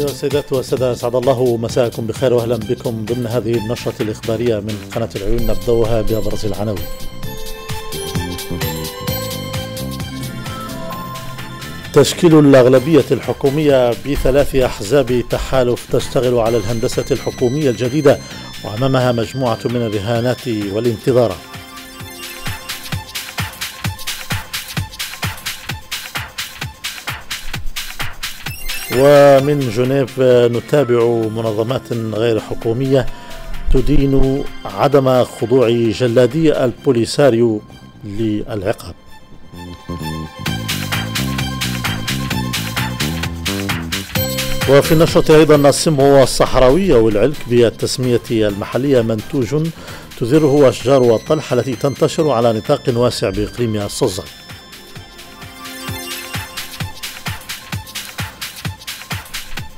أيها السيدات والسادة أسعد الله مساءكم بخير وأهلا بكم ضمن هذه النشرة الإخبارية من قناة العيون نبدأها بأبرز العناوين تشكيل الأغلبية الحكومية بثلاث أحزاب تحالف تشتغل على الهندسة الحكومية الجديدة وأمامها مجموعة من الرهانات والانتظارات ومن جنيف آه، نتابع منظمات غير حكومية تدين عدم خضوع جلادي البوليساريو للعقاب وفي النشرة أيضا السمه الصحراوية والعلك بالتسمية المحلية منتوج تذره أشجار الطلح التي تنتشر على نطاق واسع بإقليم الصزر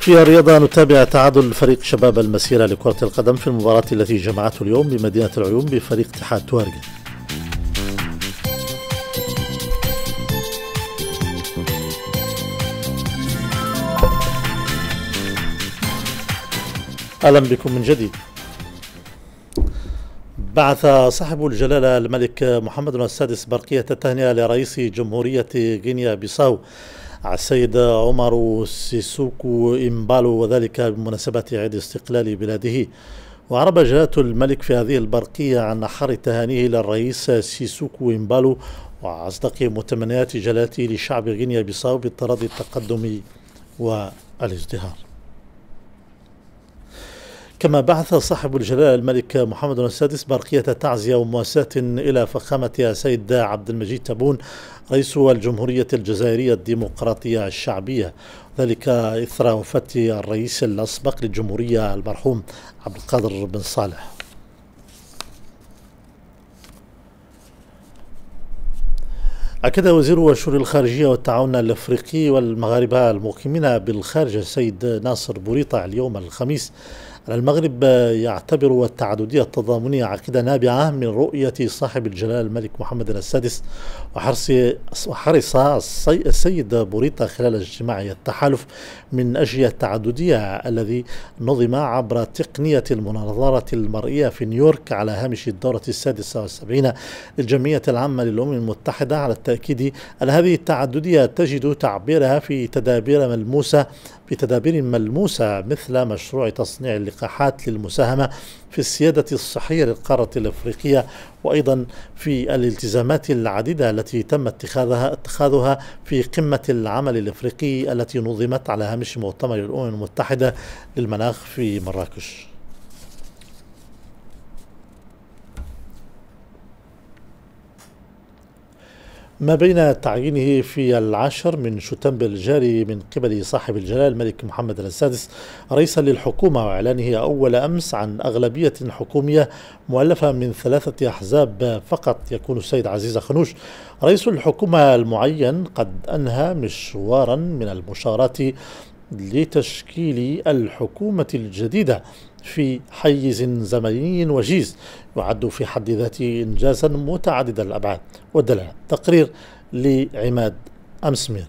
في الرياضة نتابع تعادل فريق شباب المسيرة لكرة القدم في المباراة التي جمعته اليوم بمدينة العيون بفريق اتحاد توارجن أهلا بكم من جديد بعث صاحب الجلالة الملك محمد السادس برقية التهنئة لرئيس جمهورية غينيا بيساو السيد عمر سيسوكو إمبالو وذلك بمناسبة عيد استقلال بلاده وعرب جلاله الملك في هذه البرقية عن حر تهانيه للرئيس سيسوكو إمبالو وأصدق متمنيات جلالته لشعب غينيا بيساو بالتراضي التقدمي والازدهار كما بعث صاحب الجلالة الملك محمد السادس برقية تعزية ومواساة إلى فخامه سيد عبد المجيد تبون رئيس الجمهورية الجزائرية الديمقراطية الشعبية ذلك إثر وفاة الرئيس الأسبق للجمهورية المرحوم عبد القادر بن صالح أكد وزير شؤون الخارجية والتعاون الأفريقي والمغاربة المقيمين بالخارج السيد ناصر بوريطة اليوم الخميس المغرب يعتبر التعددية التضامنية عقيدة نابعة من رؤية صاحب الجلالة الملك محمد السادس وحرص السيد بوريطة خلال اجتماع التحالف من أجل التعددية الذي نظم عبر تقنية المناظرة المرئية في نيويورك على هامش الدورة السادسة والسبعين للجمعية العامة للأمم المتحدة على التأكيد أن هذه التعددية تجد تعبيرها في تدابير ملموسة بتدابير ملموسة مثل مشروع تصنيع اللقاحات للمساهمة في السيادة الصحية للقارة الأفريقية وأيضا في الالتزامات العديدة التي تم اتخاذها اتخاذها في قمة العمل الأفريقي التي نظمت على هامش مؤتمر الأمم المتحدة للمناخ في مراكش ما بين تعيينه في العاشر من شتنبر الجاري من قبل صاحب الجلال الملك محمد السادس رئيسا للحكومة وإعلانه أول أمس عن أغلبية حكومية مؤلفة من ثلاثة أحزاب فقط يكون السيد عزيز خنوش رئيس الحكومة المعين قد أنهى مشوارا من المشارات لتشكيل الحكومة الجديدة في حيز زمني وجيز يعد في حد ذاته إنجازا متعدد الأبعاد والدلالة تقرير لعماد أمسمير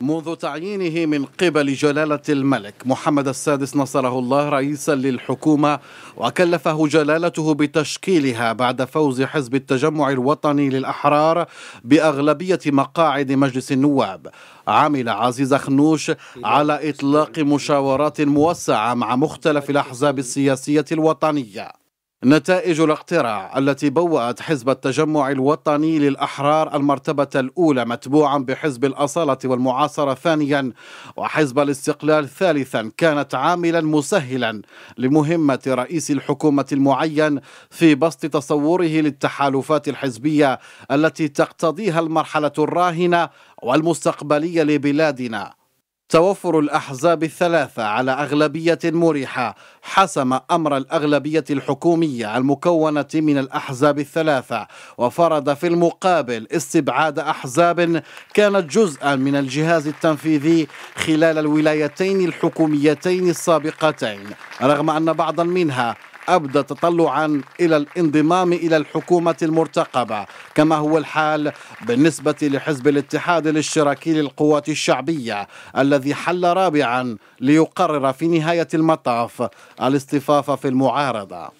منذ تعيينه من قبل جلالة الملك محمد السادس نصره الله رئيسا للحكومة وكلفه جلالته بتشكيلها بعد فوز حزب التجمع الوطني للأحرار بأغلبية مقاعد مجلس النواب عمل عزيز خنوش على إطلاق مشاورات موسعة مع مختلف الأحزاب السياسية الوطنية نتائج الاقتراع التي بوأت حزب التجمع الوطني للأحرار المرتبة الأولى متبوعا بحزب الأصالة والمعاصرة ثانيا وحزب الاستقلال ثالثا كانت عاملا مسهلا لمهمة رئيس الحكومة المعين في بسط تصوره للتحالفات الحزبية التي تقتضيها المرحلة الراهنة والمستقبلية لبلادنا توفر الأحزاب الثلاثة على أغلبية مريحة حسم أمر الأغلبية الحكومية المكونة من الأحزاب الثلاثة وفرض في المقابل استبعاد أحزاب كانت جزءا من الجهاز التنفيذي خلال الولايتين الحكوميتين السابقتين رغم أن بعضا منها أبدى تطلعا إلى الانضمام إلى الحكومة المرتقبة كما هو الحال بالنسبة لحزب الاتحاد الاشتراكي للقوات الشعبية الذي حل رابعا ليقرر في نهاية المطاف الاصطفاف في المعارضة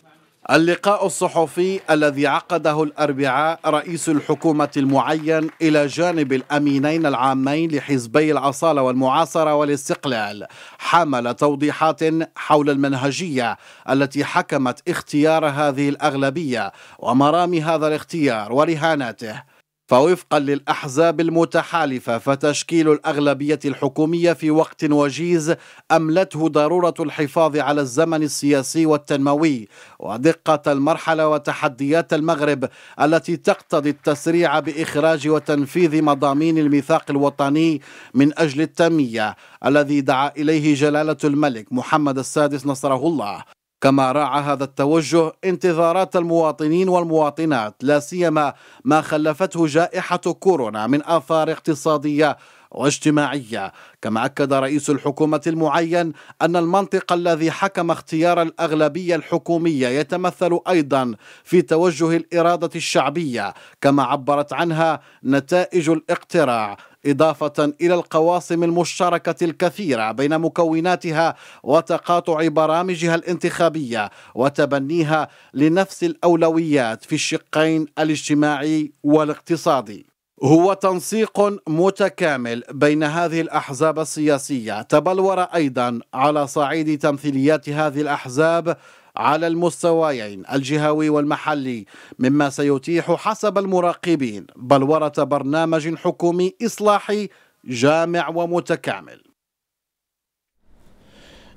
اللقاء الصحفي الذي عقده الاربعاء رئيس الحكومه المعين الى جانب الامينين العامين لحزبي العصاله والمعاصره والاستقلال حمل توضيحات حول المنهجيه التي حكمت اختيار هذه الاغلبيه ومرام هذا الاختيار ورهاناته فوفقا للأحزاب المتحالفة فتشكيل الأغلبية الحكومية في وقت وجيز أملته ضرورة الحفاظ على الزمن السياسي والتنموي ودقة المرحلة وتحديات المغرب التي تقتضي التسريع بإخراج وتنفيذ مضامين الميثاق الوطني من أجل التنمية الذي دعا إليه جلالة الملك محمد السادس نصره الله كما راعى هذا التوجه انتظارات المواطنين والمواطنات لا سيما ما خلفته جائحه كورونا من اثار اقتصاديه واجتماعيه، كما اكد رئيس الحكومه المعين ان المنطق الذي حكم اختيار الاغلبيه الحكوميه يتمثل ايضا في توجه الاراده الشعبيه، كما عبرت عنها نتائج الاقتراع إضافة إلى القواسم المشتركة الكثيرة بين مكوناتها وتقاطع برامجها الانتخابية وتبنيها لنفس الأولويات في الشقين الاجتماعي والاقتصادي هو تنسيق متكامل بين هذه الأحزاب السياسية تبلور أيضا على صعيد تمثيليات هذه الأحزاب على المستويين الجهوي والمحلي مما سيتيح حسب المراقبين بلورة برنامج حكومي إصلاحي جامع ومتكامل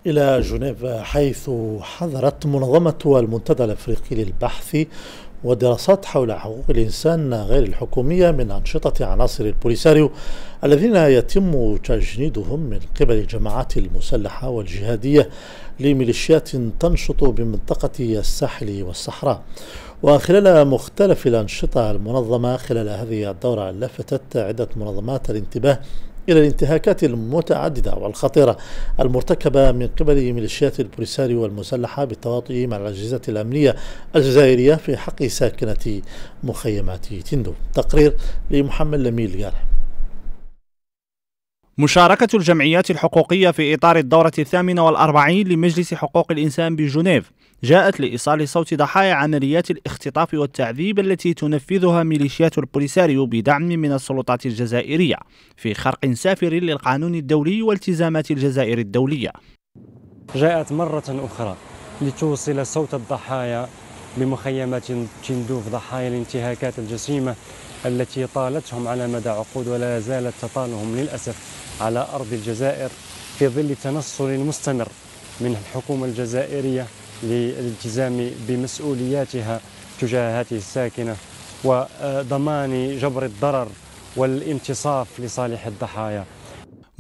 إلى جنيف حيث حذرت منظمة المنتدى الأفريقي للبحث ودراسات حول حقوق الإنسان غير الحكومية من أنشطة عناصر البوليساريو الذين يتم تجنيدهم من قبل الجماعات المسلحة والجهادية لميليشيات تنشط بمنطقة الساحل والصحراء وخلال مختلف الأنشطة المنظمة خلال هذه الدورة لفتت عدة منظمات الانتباه إلى الانتهاكات المتعددة والخطيرة المرتكبة من قبل ميليشيات البوليساريو والمسلحة بالتواطؤ مع الأجهزة الأمنية الجزائرية في حق ساكنة مخيمات تندو تقرير لمحمد لميل جارح مشاركة الجمعيات الحقوقية في إطار الدورة الثامنة والأربعين لمجلس حقوق الإنسان بجنيف جاءت لإيصال صوت ضحايا عمليات الاختطاف والتعذيب التي تنفذها ميليشيات البوليساريو بدعم من السلطات الجزائرية في خرق سافر للقانون الدولي والتزامات الجزائر الدولية جاءت مرة أخرى لتوصل صوت الضحايا بمخيمات تندوف ضحايا الانتهاكات الجسيمة التي طالتهم على مدى عقود ولا زالت تطالهم للأسف على أرض الجزائر في ظل تنصل مستمر من الحكومة الجزائرية للالتزام بمسؤولياتها تجاه هذه الساكنة وضمان جبر الضرر والانتصاف لصالح الضحايا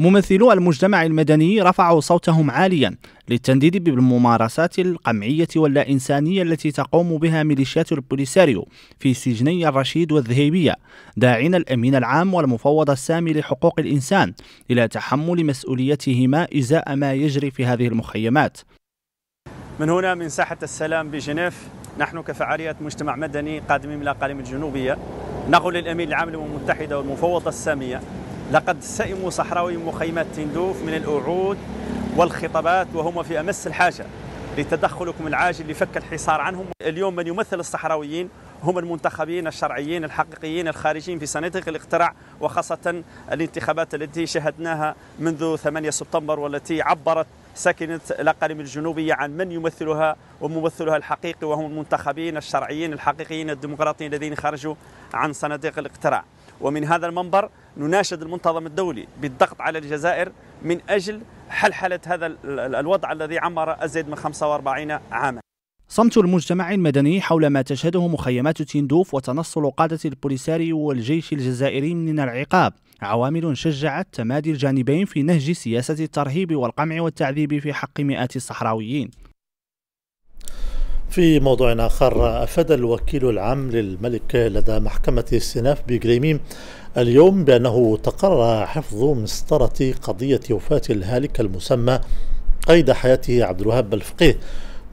ممثلو المجتمع المدني رفعوا صوتهم عاليا للتنديد بالممارسات القمعية واللا إنسانية التي تقوم بها ميليشيات البوليساريو في سجني الرشيد والذهيبية داعين الأمين العام والمفوض السامي لحقوق الإنسان إلى تحمل مسؤوليتهما إزاء ما يجري في هذه المخيمات من هنا من ساحة السلام بجنيف نحن كفعالية مجتمع مدني قادمين من الأقاليم الجنوبية نقول للأمين العام للأمم المتحدة والمفوضة السامية لقد سئموا صحراوي مخيمات تندوف من الأعود والخطابات وهم في أمس الحاجة لتدخلكم العاجل لفك الحصار عنهم اليوم من يمثل الصحراويين هم المنتخبين الشرعيين الحقيقيين الخارجين في صناديق الاقتراع وخاصة الانتخابات التي شهدناها منذ 8 سبتمبر والتي عبرت ساكنة الأقاليم الجنوبية عن من يمثلها وممثلها الحقيقي وهم المنتخبين الشرعيين الحقيقيين الديمقراطيين الذين خرجوا عن صناديق الاقتراع ومن هذا المنبر نناشد المنتظم الدولي بالضغط على الجزائر من أجل حلحلة هذا الوضع الذي عمر أزيد من 45 عاما صمت المجتمع المدني حول ما تشهده مخيمات تندوف وتنصل قادة البوليساريو والجيش الجزائري من العقاب عوامل شجعت تمادي الجانبين في نهج سياسة الترهيب والقمع والتعذيب في حق مئات الصحراويين في موضوع آخر أفاد الوكيل العام للملك لدى محكمة السناف بجريميم اليوم بأنه تقرر حفظ مسطرة قضية وفاة الهالك المسمى قيد حياته عبد الوهاب الفقيه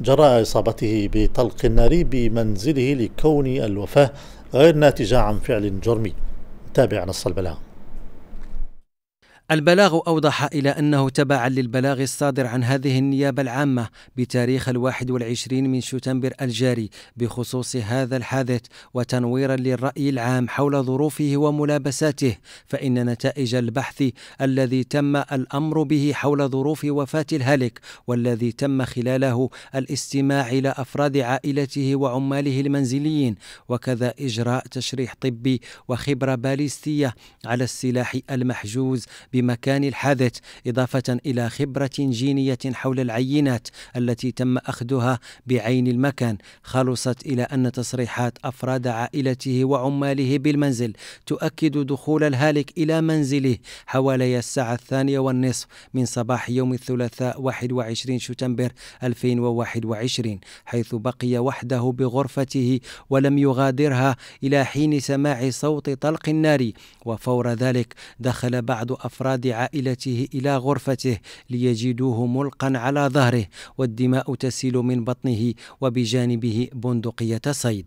جراء إصابته بطلق ناري بمنزله لكون الوفاة غير ناتجة عن فعل جرمي تابع نص البلاغ البلاغ أوضح إلى أنه تبعا للبلاغ الصادر عن هذه النيابة العامة بتاريخ الواحد والعشرين من شتنبر الجاري بخصوص هذا الحادث وتنويرا للرأي العام حول ظروفه وملابساته فإن نتائج البحث الذي تم الأمر به حول ظروف وفاة الهالك والذي تم خلاله الاستماع إلى أفراد عائلته وعماله المنزليين وكذا إجراء تشريح طبي وخبرة باليستية على السلاح المحجوز بمكان الحادث إضافة إلى خبرة جينية حول العينات التي تم أخذها بعين المكان خلصت إلى أن تصريحات أفراد عائلته وعماله بالمنزل تؤكد دخول الهالك إلى منزله حوالي الساعة الثانية والنصف من صباح يوم الثلاثاء 21 شتنبر 2021 حيث بقي وحده بغرفته ولم يغادرها إلى حين سماع صوت طلق النار وفور ذلك دخل بعض أفراد أفراد عائلته إلى غرفته ليجدوه ملقا على ظهره والدماء تسيل من بطنه وبجانبه بندقية صيد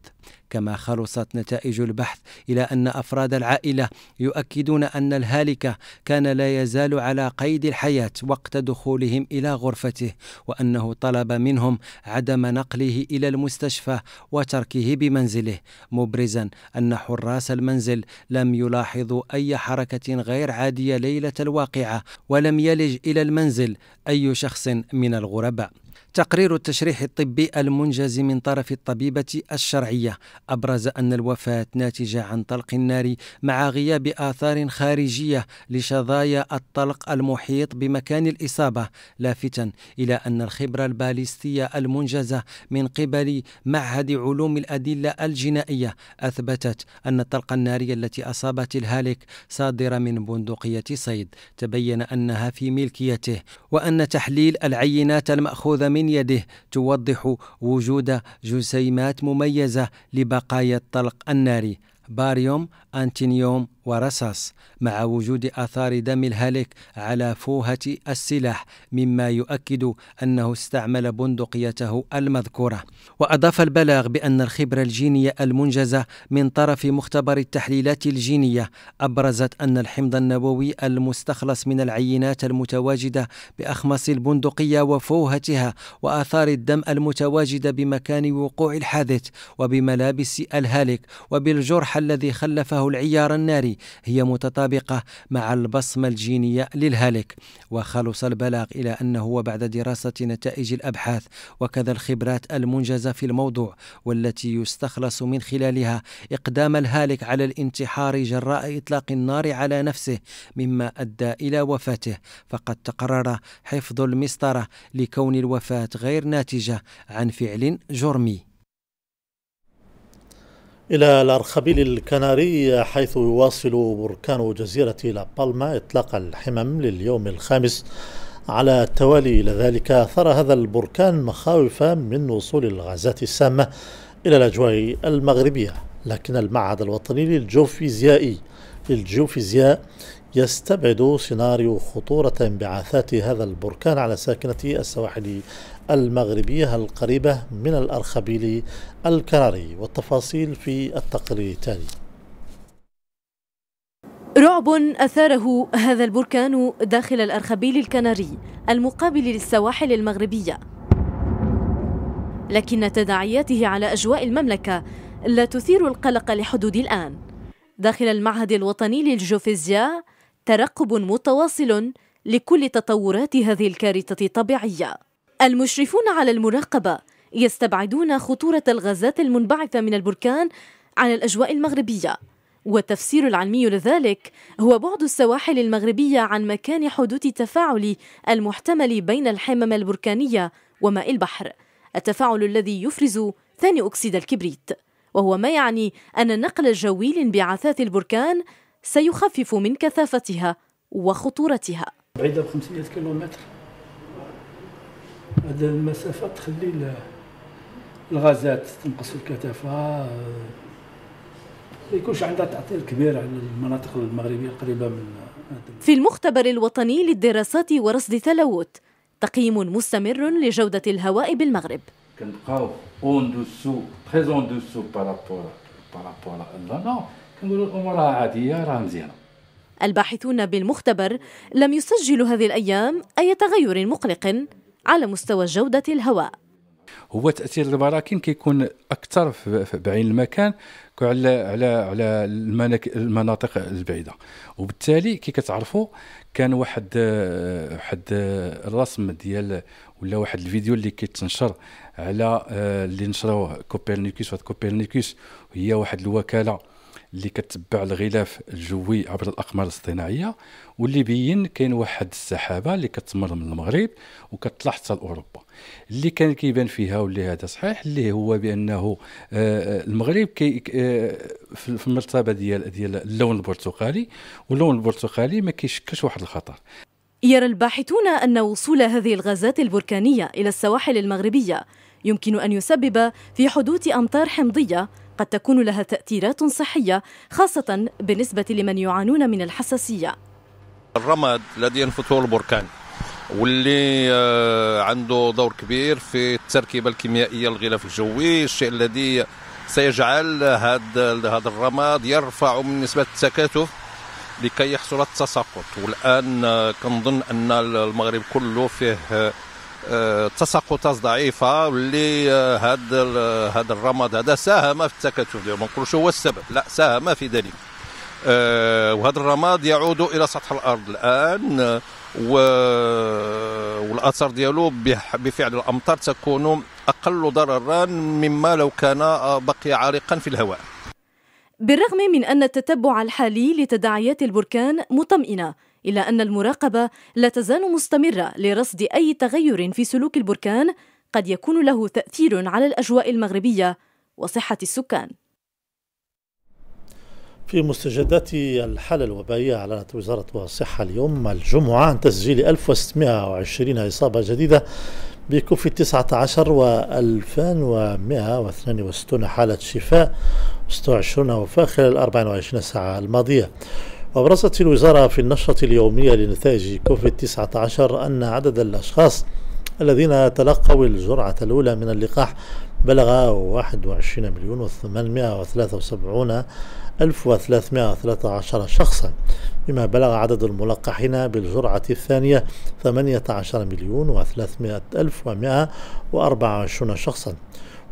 كما خلصت نتائج البحث إلى أن أفراد العائلة يؤكدون أن الهالك كان لا يزال على قيد الحياة وقت دخولهم إلى غرفته وأنه طلب منهم عدم نقله إلى المستشفى وتركه بمنزله مبرزا أن حراس المنزل لم يلاحظوا أي حركة غير عادية ليلة الواقعة ولم يلج إلى المنزل أي شخص من الغرباء تقرير التشريح الطبي المنجز من طرف الطبيبة الشرعية أبرز أن الوفاة ناتجة عن طلق النار مع غياب آثار خارجية لشظايا الطلق المحيط بمكان الإصابة لافتا إلى أن الخبرة الباليستية المنجزة من قبل معهد علوم الأدلة الجنائية أثبتت أن الطلقة النارية التي أصابت الهالك صادرة من بندقية صيد تبين أنها في ملكيته وأن تحليل العينات المأخوذة تأخذ من يده توضح وجود جسيمات مميزة لبقايا الطلق الناري باريوم أنتينيوم ورصاص مع وجود اثار دم الهالك على فوهه السلاح مما يؤكد انه استعمل بندقيته المذكوره واضاف البلاغ بان الخبره الجينيه المنجزه من طرف مختبر التحليلات الجينيه ابرزت ان الحمض النووي المستخلص من العينات المتواجده باخمص البندقيه وفوهتها واثار الدم المتواجده بمكان وقوع الحادث وبملابس الهالك وبالجرح الذي خلفه العيار الناري هي متطابقة مع البصمة الجينية للهالك وخلص البلاغ إلى أنه وبعد دراسة نتائج الأبحاث وكذا الخبرات المنجزة في الموضوع والتي يستخلص من خلالها إقدام الهالك على الانتحار جراء إطلاق النار على نفسه مما أدى إلى وفاته فقد تقرر حفظ المسطرة لكون الوفاة غير ناتجة عن فعل جرمي إلى الأرخبيل الكناري حيث يواصل بركان جزيرة لا بالما إطلاق الحمم لليوم الخامس على التوالي إلى ذلك أثار هذا البركان مخاوف من وصول الغازات السامة إلى الأجواء المغربية لكن المعهد الوطني للجيوفيزيائي للجيوفيزياء يستبعد سيناريو خطورة انبعاثات هذا البركان على ساكنة السواحل المغربية القريبة من الأرخبيل الكراري والتفاصيل في التقرير التالي رعب أثاره هذا البركان داخل الأرخبيل الكناري المقابل للسواحل المغربية لكن تداعياته على أجواء المملكة لا تثير القلق لحدود الآن داخل المعهد الوطني للجوفيزياء ترقب متواصل لكل تطورات هذه الكارثة الطبيعية المشرفون على المراقبة يستبعدون خطورة الغازات المنبعثة من البركان على الأجواء المغربية والتفسير العلمي لذلك هو بعد السواحل المغربية عن مكان حدوث التفاعل المحتمل بين الحمم البركانية وماء البحر التفاعل الذي يفرز ثاني أكسيد الكبريت وهو ما يعني أن النقل الجوي لانبعاثات البركان سيخفف من كثافتها وخطورتها بعيدة 500 كيلومتر هذه المسافه تخلي الغازات تنقص في الكثافه ما يكونش عندها تعطيل كبير على المناطق المغربيه القريبه من في المختبر الوطني للدراسات ورصد التلوث تقييم مستمر لجوده الهواء بالمغرب كنبقاو اون دوسو تري اون دوسو بارابور بارابور لا نو كنقولوا الامور راه عاديه راه مزيانه الباحثون بالمختبر لم يسجلوا هذه الايام اي تغير مقلق على مستوى جودة الهواء هو تاثير البراكين كيكون اكثر بعين المكان على على على المناطق البعيده وبالتالي كي كتعرفوا كان واحد واحد الرسم ديال ولا واحد الفيديو اللي كيتنشر على آه، اللي نشروه كوبرنيكوس كوبرنيكوس هي واحد الوكاله اللي كتبع الغلاف الجوي عبر الاقمار الاصطناعيه واللي بين كاين واحد السحابه اللي كتمر من المغرب وكتطلع حتى لاوروبا اللي كان كيبان فيها واللي هذا صحيح اللي هو بانه آه، آه، المغرب كي آه، في المرتبه ديال ديال اللون البرتقالي واللون البرتقالي ما كيشكلش واحد الخطر يرى الباحثون ان وصول هذه الغازات البركانيه الى السواحل المغربيه يمكن ان يسبب في حدوث امطار حمضيه قد تكون لها تأثيرات صحية خاصة بالنسبة لمن يعانون من الحساسية الرماد الذي ينفثه البركان واللي آه، عنده دور كبير في التركيبة الكيميائية للغلاف الجوي الشيء الذي سيجعل هذا هذا الرماد يرفع من نسبة التكاتف لكي يحصل التساقط والآن آه، كنظن أن المغرب كله فيه آه، تساقطات ضعيفه واللي هذا هذا الرماد هذا ساهم في التكاتف ديالهم ما نقولوش هو السبب لا ساهم في ذلك آه، وهذا الرماد يعود الى سطح الارض الان و... والاثر ديالو بفعل الامطار تكون اقل ضررا مما لو كان بقي عالقا في الهواء بالرغم من ان التتبع الحالي لتداعيات البركان مطمئنه إلا أن المراقبة لا تزال مستمرة لرصد أي تغير في سلوك البركان قد يكون له تأثير على الأجواء المغربية وصحة السكان في مستجدات الحالة الوبائية أعلنت وزارة الصحة اليوم الجمعة عن تسجيل 1620 إصابة جديدة بكوفي 19 و 2162 حالة شفاء 26 وفاة خلال 24 ساعة الماضية وأبرزت الوزارة في النشرة اليومية لنتائج كوفيد 19 أن عدد الأشخاص الذين تلقوا الجرعة الأولى من اللقاح بلغ 21 مليون و873 ألف و 313 شخصا بما بلغ عدد الملقحين بالجرعة الثانية 18 مليون و 300 ألف و 124 شخصا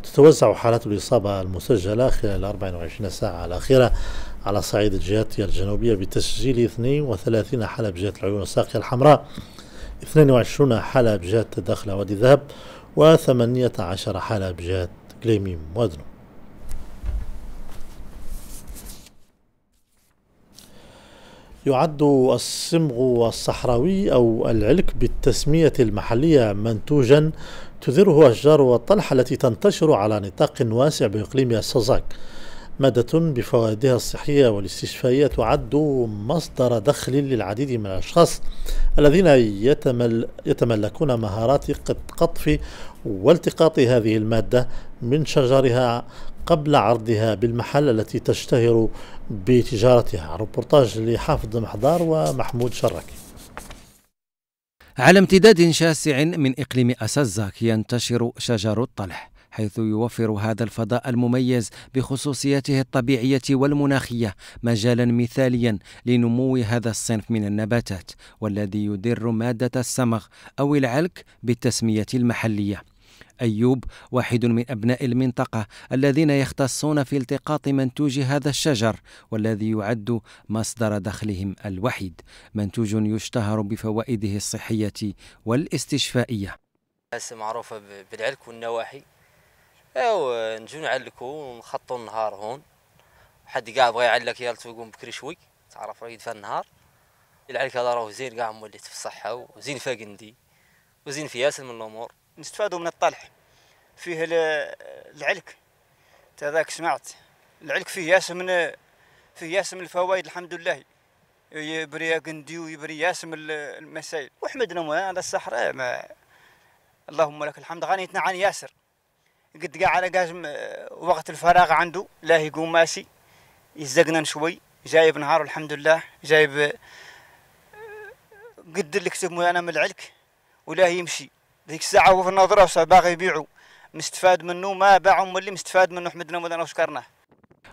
تتوزع حالات الإصابة المسجلة خلال 24 ساعة الأخيرة على صعيد الجهات الجنوبية بتسجيل 32 حالة بجهة العيون الساقية الحمراء 22 حالة بجهة الدخلة وادي ذهب و18 حالة بجهة كليميم وادنو يعد الصمغ الصحراوي أو العلك بالتسمية المحلية منتوجا تذره أشجار والطلحة التي تنتشر على نطاق واسع بإقليم السوزاك مادة بفوائدها الصحية والاستشفائية تعد مصدر دخل للعديد من الأشخاص الذين يتمل يتملكون مهارات قطف والتقاط هذه المادة من شجرها قبل عرضها بالمحل التي تشتهر بتجارتها ربورتاج لحافظ محضار ومحمود شركي على امتداد شاسع من إقليم أسازاك ينتشر شجر الطلح حيث يوفر هذا الفضاء المميز بخصوصياته الطبيعية والمناخية مجالا مثاليا لنمو هذا الصنف من النباتات والذي يدر مادة السمغ أو العلك بالتسمية المحلية أيوب واحد من أبناء المنطقة الذين يختصون في التقاط منتوج هذا الشجر والذي يعد مصدر دخلهم الوحيد منتوج يشتهر بفوائده الصحية والاستشفائية معروفة بالعلك والنواحي ايوا نجيو نعلكو ونخطو النهار هون حد كاع بغى يعلك يالت يقوم بكري شوي تعرف راه يدفى النهار العلك هذا راه زين كاع موليت في الصحه وزين فاقندي وزين في ياسر من الامور نستفادوا من الطلح فيه العلك تذاك سمعت العلك فيه ياسر من فيه ياسر من الفوائد الحمد لله يبري قندي ويبري ياسم المسائل وحمدنا مولانا على الصحراء ما اللهم لك الحمد غنيتنا عن ياسر قد قاع على قاسم وقت الفراغ عنده لا يقوم ماشي يزقنا شوي جايب نهار الحمد لله جايب آه، قد اللي كتب مولانا من العلك ولا يمشي ذيك الساعه هو في النظره باغي يبيعوا مستفاد منه ما باعوا من اللي مستفاد منه حمدنا مولانا وشكرناه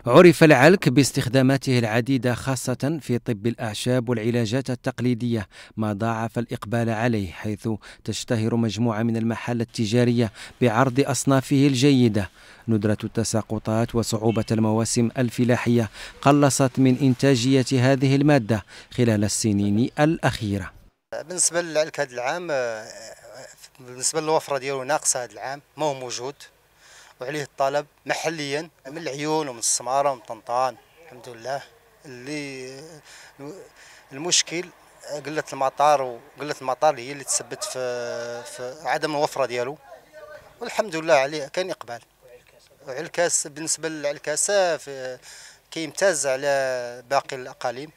عرف العلك باستخداماته العديدة خاصة في طب الأعشاب والعلاجات التقليدية ما ضاعف الإقبال عليه حيث تشتهر مجموعة من المحال التجارية بعرض أصنافه الجيدة ندرة التساقطات وصعوبة المواسم الفلاحية قلصت من إنتاجية هذه المادة خلال السنين الأخيرة بالنسبة للعلك هذا العام آه، بالنسبة للوفرة ديالو ناقصة هذا العام ما هو موجود وعليه الطلب محليا من العيون ومن السماره ومن طنطان الحمد لله اللي المشكل قله المطار وقله المطار هي اللي تسبت في, في عدم الوفره ديالو والحمد لله عليه كان اقبال الكاس بالنسبه للعكاسه كيمتاز على باقي الاقاليم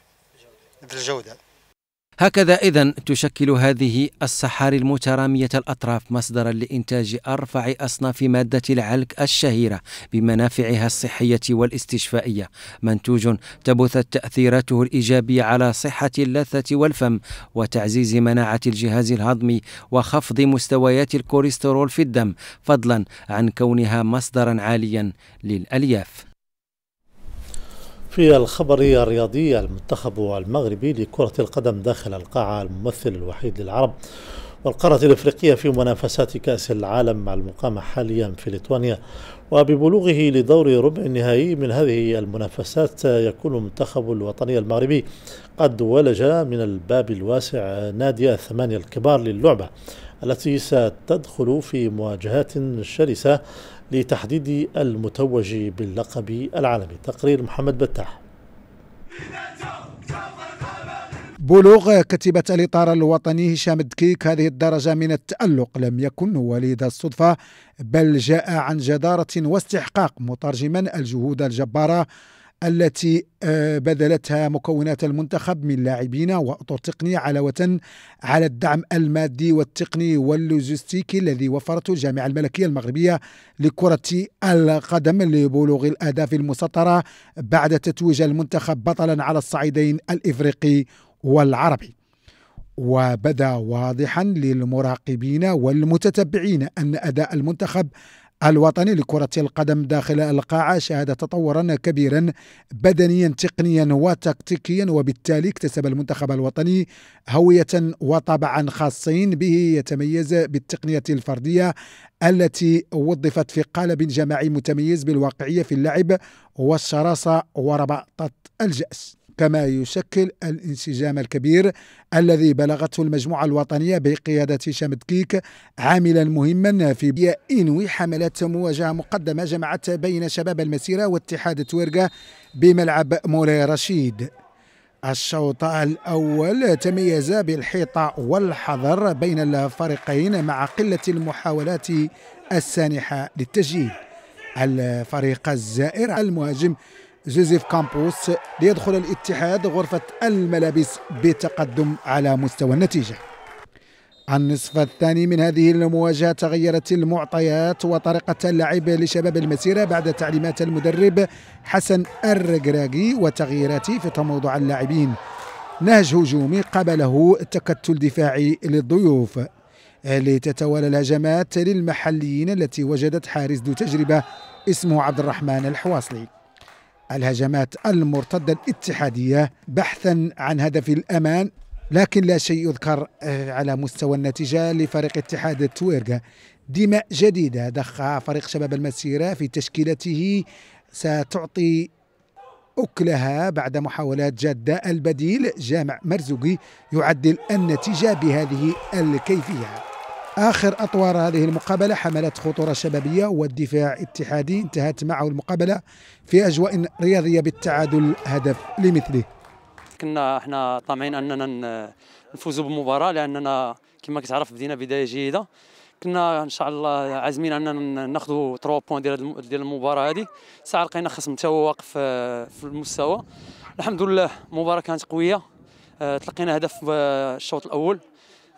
في الجوده هكذا إذا تشكل هذه الصحاري المترامية الأطراف مصدرا لإنتاج أرفع أصناف مادة العلك الشهيرة بمنافعها الصحية والاستشفائية منتوج تبثت تأثيراته الإيجابية على صحة اللثة والفم وتعزيز مناعة الجهاز الهضمي وخفض مستويات الكوليسترول في الدم فضلا عن كونها مصدرا عاليا للألياف في الخبر الرياضي المنتخب المغربي لكرة القدم داخل القاعة الممثل الوحيد للعرب والقارة الإفريقية في منافسات كأس العالم المقامة حاليا في ليتوانيا وببلوغه لدور ربع النهائي من هذه المنافسات يكون المنتخب الوطني المغربي قد ولج من الباب الواسع نادي الثمانية الكبار للعبة التي ستدخل في مواجهات شرسة لتحديد المتوج باللقب العالمي تقرير محمد بتاح بلوغ كتيبة الإطار الوطني هشام الدكيك هذه الدرجة من التألق لم يكن وليد الصدفة بل جاء عن جدارة واستحقاق مترجما الجهود الجبارة التي آه، بذلتها مكونات المنتخب من لاعبين واطر تقنيه علاوه على الدعم المادي والتقني واللوجستيكي الذي وفرته الجامعه الملكيه المغربيه لكره القدم لبلوغ الاهداف المسطره بعد تتويج المنتخب بطلا على الصعيدين الافريقي والعربي. وبدا واضحا للمراقبين والمتتبعين ان اداء المنتخب الوطني لكرة القدم داخل القاعة شهد تطورا كبيرا بدنيا تقنيا وتكتيكيا وبالتالي اكتسب المنتخب الوطني هوية وطبعا خاصين به يتميز بالتقنية الفردية التي وظفت في قالب جماعي متميز بالواقعية في اللعب والشراسة وربطة الجأس كما يشكل الانسجام الكبير الذي بلغته المجموعة الوطنية بقيادة هشام عاملا مهما في بيئة إنوي حملات مواجهة مقدمة جمعت بين شباب المسيرة واتحاد تويرقة بملعب مولاي رشيد الشوط الأول تميز بالحيطة والحذر بين الفريقين مع قلة المحاولات السانحة للتسجيل الفريق الزائر المهاجم جوزيف كامبوس ليدخل الاتحاد غرفة الملابس بتقدم على مستوى النتيجة النصف الثاني من هذه المواجهة تغيرت المعطيات وطريقة اللعب لشباب المسيرة بعد تعليمات المدرب حسن الرقراقي وتغييراته في تموضع اللاعبين نهج هجومي قبله تكتل دفاعي للضيوف لتتوالى الهجمات للمحليين التي وجدت حارس ذو تجربة اسمه عبد الرحمن الحواصلي الهجمات المرتدة الاتحادية بحثا عن هدف الأمان لكن لا شيء يذكر آه، على مستوى النتيجة لفريق اتحاد التويرغا دماء جديدة ضخها فريق شباب المسيرة في تشكيلته ستعطي أكلها بعد محاولات جادة البديل جامع مرزوقي يعدل النتيجة بهذه الكيفية آخر أطوار هذه المقابلة حملت خطورة شبابية والدفاع اتحادي انتهت معه المقابلة في أجواء رياضية بالتعادل هدف لمثله كنا احنا طامعين اننا نفوز بالمباراه لاننا كما كتعرف بدينا بدايه جيده كنا ان شاء الله عازمين اننا ناخذوا 3 بوان ديال ديال المباراه هذه ساعه لقينا خصم تا هو واقف آه، في المستوى الحمد لله المباراه كانت قويه آه، تلقينا هدف في الشوط الاول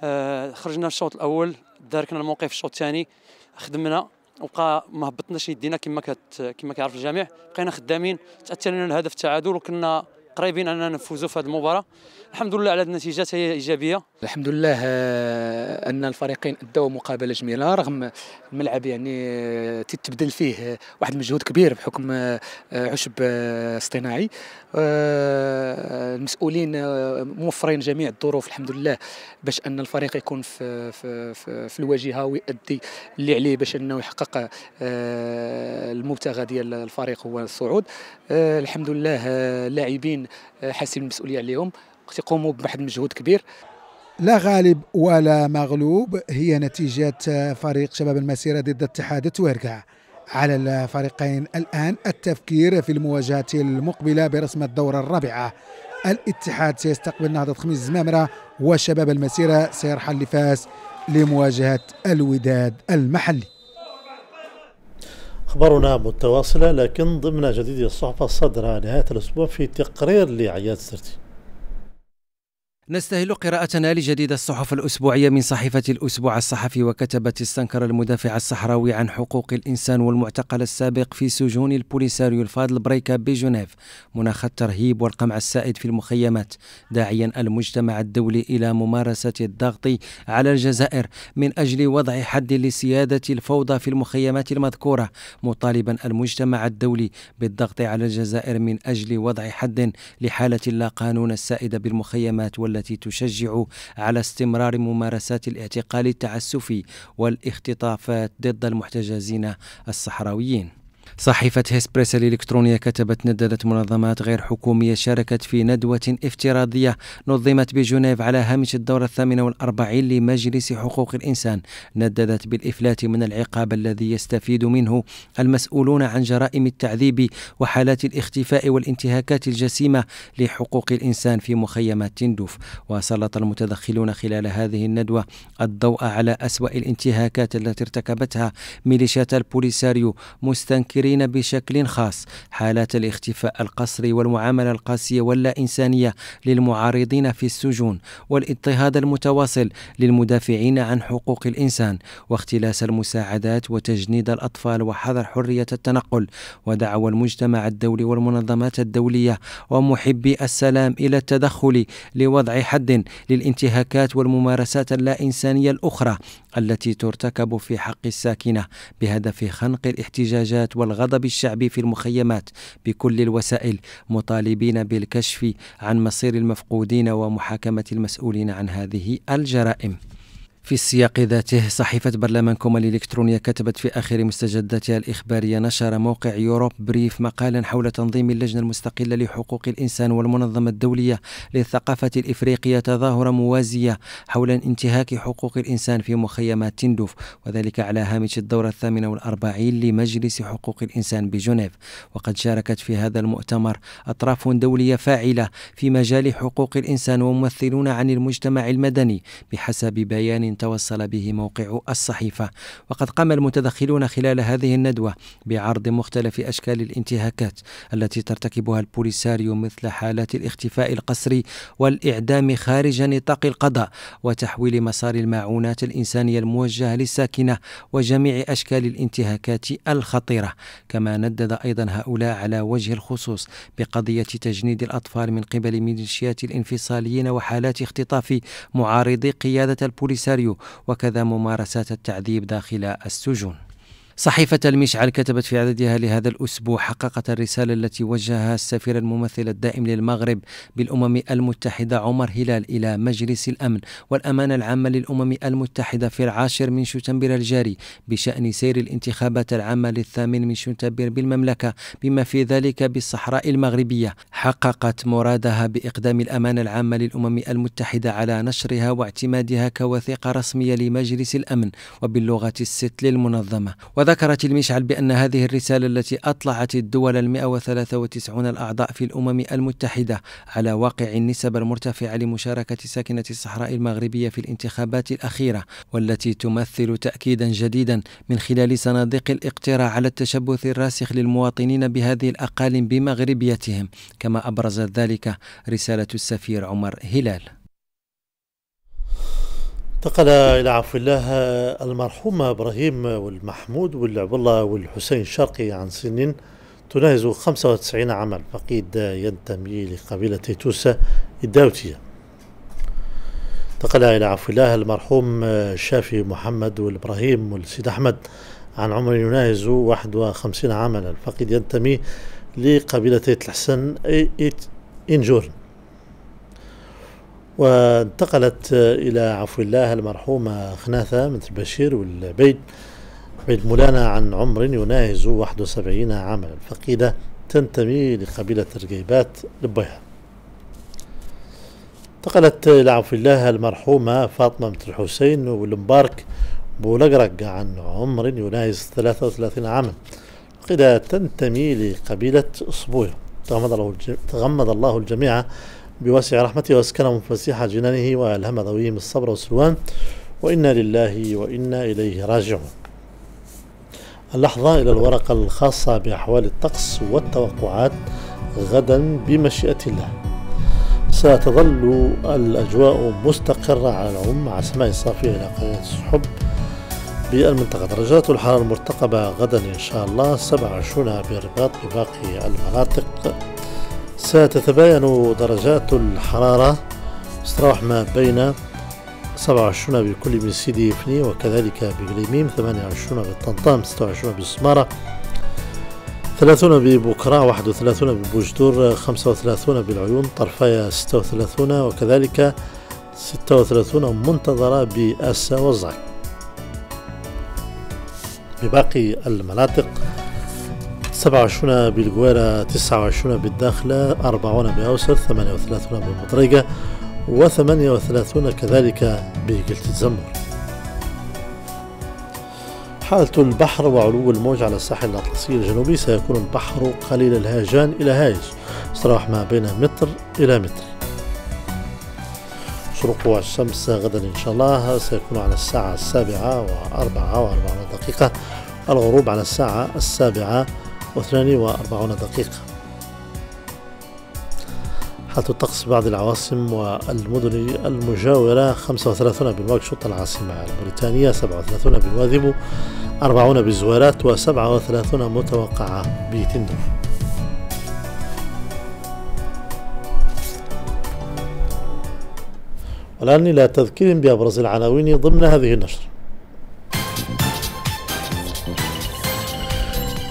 آه، خرجنا الشوط الاول داركنا الموقف في الشوط الثاني خدمنا وبقى ما هبطناش يدينا كما كما كيعرف الجميع بقينا خدامين تاثرنا الهدف التعادل وكنا قريبين اننا نفوزوا في هذه المباراه الحمد لله على النتيجه هي ايجابيه الحمد لله آه، ان الفريقين ادوا مقابله جميله رغم الملعب يعني تتبدل فيه واحد المجهود كبير بحكم آه، عشب آه، اصطناعي المسؤولين موفرين جميع الظروف الحمد لله باش ان الفريق يكون في في في, في الواجهه ويؤدي اللي عليه باش انه يحقق المبتغى ديال الفريق هو الصعود الحمد لله لاعبين حاسين بالمسؤوليه عليهم تيقوموا بواحد المجهود كبير لا غالب ولا مغلوب هي نتيجة فريق شباب المسيرة ضد اتحاد تويركا على الفريقين الآن التفكير في المواجهة المقبلة برسم الدورة الرابعة الاتحاد سيستقبل نهضة خميس زمامره وشباب المسيرة سيرحل لفاس لمواجهة الوداد المحلي أخبارنا متواصلة لكن ضمن جديد الصحفة صدر نهاية الأسبوع في تقرير لعياد سرتي نستهل قراءتنا لجديد الصحف الأسبوعية من صحيفة الأسبوع الصحفي وكتبت السنكر المدافع الصحراوي عن حقوق الإنسان والمعتقل السابق في سجون البوليساريو الفاضل بريكا بجنيف مناخ الترهيب والقمع السائد في المخيمات داعيا المجتمع الدولي إلى ممارسة الضغط على الجزائر من أجل وضع حد لسيادة الفوضى في المخيمات المذكورة مطالبا المجتمع الدولي بالضغط على الجزائر من أجل وضع حد لحالة اللا قانون السائدة بالمخيمات وال التي تشجع على استمرار ممارسات الاعتقال التعسفي والاختطافات ضد المحتجزين الصحراويين صحيفة هسبريس الإلكترونية كتبت نددت منظمات غير حكومية شاركت في ندوة افتراضية نظمت بجنيف على هامش الدورة الثامنة والأربعين لمجلس حقوق الإنسان نددت بالإفلات من العقاب الذي يستفيد منه المسؤولون عن جرائم التعذيب وحالات الاختفاء والانتهاكات الجسيمة لحقوق الإنسان في مخيمات تندوف وسلط المتدخلون خلال هذه الندوة الضوء على أسوأ الانتهاكات التي ارتكبتها ميليشيات البوليساريو مستنكر المهاجرين بشكل خاص حالات الاختفاء القسري والمعاملة القاسية واللا إنسانية للمعارضين في السجون والاضطهاد المتواصل للمدافعين عن حقوق الإنسان واختلاس المساعدات وتجنيد الأطفال وحظر حرية التنقل ودعوى المجتمع الدولي والمنظمات الدولية ومحبي السلام إلى التدخل لوضع حد للانتهاكات والممارسات اللا إنسانية الأخرى التي ترتكب في حق الساكنة بهدف خنق الاحتجاجات والغ الغضب الشعبي في المخيمات بكل الوسائل مطالبين بالكشف عن مصير المفقودين ومحاكمه المسؤولين عن هذه الجرائم في السياق ذاته صحيفة برلمانكم الإلكترونية كتبت في آخر مستجداتها الإخبارية نشر موقع يوروب بريف مقالا حول تنظيم اللجنة المستقلة لحقوق الإنسان والمنظمة الدولية للثقافة الإفريقية تظاهرة موازية حول انتهاك حقوق الإنسان في مخيمات تندوف وذلك على هامش الدورة الثامنة والأربعين لمجلس حقوق الإنسان بجنيف وقد شاركت في هذا المؤتمر أطراف دولية فاعلة في مجال حقوق الإنسان وممثلون عن المجتمع المدني بحسب بيان توصل به موقع الصحيفة وقد قام المتدخلون خلال هذه الندوة بعرض مختلف أشكال الانتهاكات التي ترتكبها البوليساريو مثل حالات الاختفاء القسري والإعدام خارج نطاق القضاء وتحويل مسار المعونات الإنسانية الموجهة للساكنة وجميع أشكال الانتهاكات الخطيرة كما ندد أيضا هؤلاء على وجه الخصوص بقضية تجنيد الأطفال من قبل ميليشيات الانفصاليين وحالات اختطاف معارضي قيادة البوليساريو التربي وكذا ممارسات التعذيب داخل السجون صحيفة المشعل كتبت في عددها لهذا الأسبوع حققت الرسالة التي وجهها السفير الممثل الدائم للمغرب بالأمم المتحدة عمر هلال إلى مجلس الأمن والأمانة العامة للأمم المتحدة في العاشر من شتنبر الجاري بشأن سير الانتخابات العامة للثامن من شتنبر بالمملكة بما في ذلك بالصحراء المغربية حققت مرادها بإقدام الأمانة العامة للأمم المتحدة على نشرها واعتمادها كوثيقة رسمية لمجلس الأمن وباللغة الست للمنظمة وذكرت المشعل بأن هذه الرسالة التي أطلعت الدول المئة وثلاثة وتسعون الأعضاء في الأمم المتحدة على واقع النسب المرتفعة لمشاركة ساكنة الصحراء المغربية في الانتخابات الأخيرة والتي تمثل تأكيدا جديدا من خلال صناديق الاقتراع على التشبث الراسخ للمواطنين بهذه الأقاليم بمغربيتهم كما أبرز ذلك رسالة السفير عمر هلال انتقل إلى عفو الله المرحوم إبراهيم والمحمود والعب الله والحسين الشرقي عن سن تناهز 95 عاما فقيد ينتمي لقبيلة توسة الداوتية انتقل إلى عفو الله المرحوم شافي محمد والإبراهيم والسيد أحمد عن عمر يناهز 51 عاما الفقيد ينتمي لقبيلة الحسن إنجورن وانتقلت إلى عفو الله المرحومة خناثة من بشير والبيت بيت مولانا عن عمر يناهز 71 عاما الفقيدة تنتمي لقبيلة الرقيبات لبيها انتقلت إلى عفو الله المرحومة فاطمة بنت الحسين والمبارك بولقرق عن عمر يناهز 33 عاما الفقيدة تنتمي لقبيلة صبويا تغمد الله الجميع بواسع رحمته واسكنهم فسيح جنانه والهم ذويهم الصبر والسلوان وانا لله وانا اليه راجعون. اللحظه الى الورقه الخاصه باحوال الطقس والتوقعات غدا بمشيئه الله. ستظل الاجواء مستقره على العموم مع سماء صافيه الى قرية السحب بالمنطقة درجات الحرارة المرتقبة غدا إن شاء الله 27 بالرباط بباقي المناطق ستتباين درجات الحرارة تتراوح ما بين 27 بكل من سيدي يفني وكذلك بغليميم 28 بالطنطام 26 بالسمارة 30 ببكرة 31 ببوجدور 35 بالعيون طرفايا 36 وكذلك 36 منتظرة بأسا وزعي بباقي المناطق سبعة وعشرون بالجوارة تسعة وعشرون بالداخلة أربعون بأوسر ثمانية وثلاثون بالمطريقة وثمانية وثلاثون كذلك بجلد الزمر حالة البحر وعلو الموج على الساحل الأطلسي الجنوبي سيكون البحر قليل الهاجان إلى هايج صراح ما بين متر إلى متر شروق الشمس غدا إن شاء الله سيكون على الساعة السابعة وأربعة وأربعون دقيقة الغروب على الساعة السابعة و42 دقيقة حيث الطقس بعض العواصم والمدن المجاورة 35 بنواكشوط العاصمة الموريتانية 37 بنواذبو 40 بزوارات و37 متوقعة بتندر والآن إلى تذكير بأبرز العناوين ضمن هذه النشرة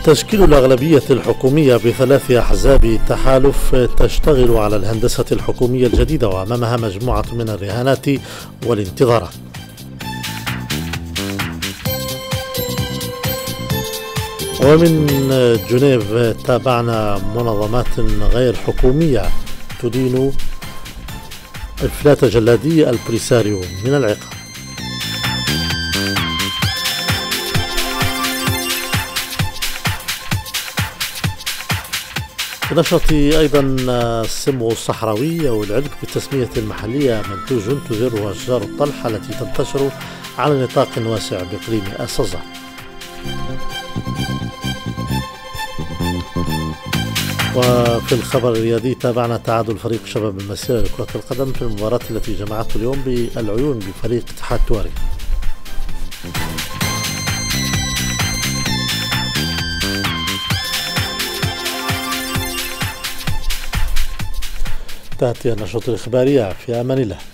تشكيل الأغلبية الحكومية بثلاث أحزاب تحالف تشتغل على الهندسة الحكومية الجديدة وأمامها مجموعة من الرهانات والانتظارات ومن جنيف تابعنا منظمات غير حكومية تدين إفلات جلادي البريساريو من العقاب نشرتي أيضا السمو الصحراوي أو العلك بالتسمية المحلية منتوج تزرها أشجار الطلحة التي تنتشر على نطاق واسع بإقليم السزا وفي الخبر الرياضي تابعنا تعادل فريق شباب المسيرة لكرة القدم في المباراة التي جمعته اليوم بالعيون بفريق اتحاد تواري تأتي النشاط الإخبارية في أمان الله